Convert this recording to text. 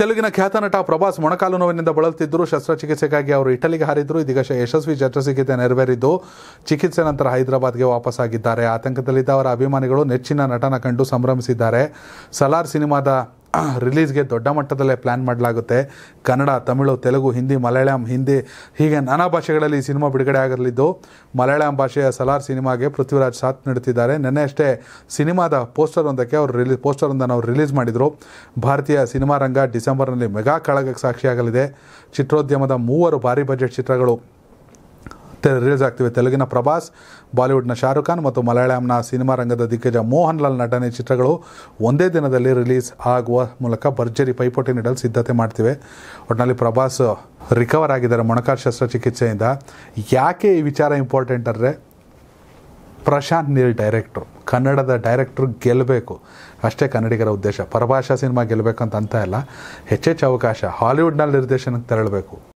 ತೆಲುಗಿನ ಖ್ಯಾತ ನಟ ಪ್ರಭಾಸ್ ಮೊಣಕಾಲು ನೋವಿನಿಂದ ಬಳಲುತ್ತಿದ್ದರು ಶಸ್ತ್ರಚಿಕಿತ್ಸೆಗಾಗಿ ಅವರು ಇಟಲಿಗೆ ಹಾರಿದ್ರು ಇದೀಗ ಯಶಸ್ವಿ ಶಸ್ತ್ರಚಿಕಿತ್ಸೆ ನೆರವೇರಿದ್ದು ಚಿಕಿತ್ಸೆ ನಂತರ ಹೈದರಾಬಾದ್ಗೆ ವಾಪಸ್ಸಾಗಿದ್ದಾರೆ ಆತಂಕದಲ್ಲಿದ್ದ ಅವರ ಅಭಿಮಾನಿಗಳು ನೆಚ್ಚಿನ ನಟನ ಕಂಡು ಸಂಭ್ರಮಿಸಿದ್ದಾರೆ ಸಲಾರ್ ಸಿನಿಮಾದ ರಿಲೀಸ್ಗೆ ದೊಡ್ಡ ಮಟ್ಟದಲ್ಲೇ ಪ್ಲ್ಯಾನ್ ಮಾಡಲಾಗುತ್ತೆ ಕನ್ನಡ ತಮಿಳು ತೆಲುಗು ಹಿಂದಿ ಮಲಯಾಳಂ ಹಿಂದಿ ಹೀಗೆ ನಾನಾ ಭಾಷೆಗಳಲ್ಲಿ ಈ ಸಿನಿಮಾ ಬಿಡುಗಡೆ ಆಗಲಿದ್ದು ಮಲಯಾಳಂ ಭಾಷೆಯ ಸಲಾರ್ ಸಿನಿಮಾಗೆ ಪೃಥ್ವಿರಾಜ್ ಸಾಥ್ ನೀಡುತ್ತಿದ್ದಾರೆ ನಿನ್ನೆ ಅಷ್ಟೇ ಸಿನಿಮಾದ ಪೋಸ್ಟರ್ ಒಂದಕ್ಕೆ ಅವರು ರಿಲೀಸ್ ಪೋಸ್ಟರೊಂದನ್ನು ಅವರು ರಿಲೀಸ್ ಮಾಡಿದರು ಭಾರತೀಯ ಸಿನಿಮಾ ರಂಗ ಡಿಸೆಂಬರ್ನಲ್ಲಿ ಮೆಗಾ ಕಳಗಕ್ಕೆ ಸಾಕ್ಷಿಯಾಗಲಿದೆ ಚಿತ್ರೋದ್ಯಮದ ಮೂವರು ಭಾರಿ ಬಜೆಟ್ ಚಿತ್ರಗಳು ರಿಲೀಸ್ ಆಗ್ತಿವೆ ತೆಲುಗಿನ ಪ್ರಭಾಸ್ ಬಾಲಿವುಡ್ನ ಶಾರುಖ್ ಖಾನ್ ಮತ್ತು ಮಲಯಾಳಂನ ಸಿನಿಮಾ ರಂಗದ ದಿಗ್ಗಜ ಮೋಹನ್ ಲಾಲ್ ನಟನೆ ಚಿತ್ರಗಳು ಒಂದೇ ದಿನದಲ್ಲಿ ರಿಲೀಸ್ ಆಗುವ ಮೂಲಕ ಭರ್ಜರಿ ಪೈಪೋಟಿ ನೀಡಲು ಸಿದ್ಧತೆ ಮಾಡ್ತೀವಿ ಒಟ್ಟಿನಲ್ಲಿ ಪ್ರಭಾಸ್ ರಿಕವರ್ ಆಗಿದ್ದಾರೆ ಮೊಣಕಾಲ್ ಶಸ್ತ್ರಚಿಕಿತ್ಸೆಯಿಂದ ಯಾಕೆ ಈ ವಿಚಾರ ಇಂಪಾರ್ಟೆಂಟ್ ಅಂದರೆ ಪ್ರಶಾಂತ್ ನೀಲ್ ಡೈರೆಕ್ಟ್ರು ಕನ್ನಡದ ಡೈರೆಕ್ಟ್ರು ಗೆಲ್ಲಬೇಕು ಅಷ್ಟೇ ಕನ್ನಡಿಗರ ಉದ್ದೇಶ ಪರಭಾಷಾ ಸಿನಿಮಾ ಗೆಲ್ಲಬೇಕಂತ ಅಂತ ಇಲ್ಲ ಹೆಚ್ಚೆಚ್ಚು ಅವಕಾಶ ಹಾಲಿವುಡ್ನಲ್ಲಿ ನಿರ್ದೇಶನಕ್ಕೆ ತೆರಳಬೇಕು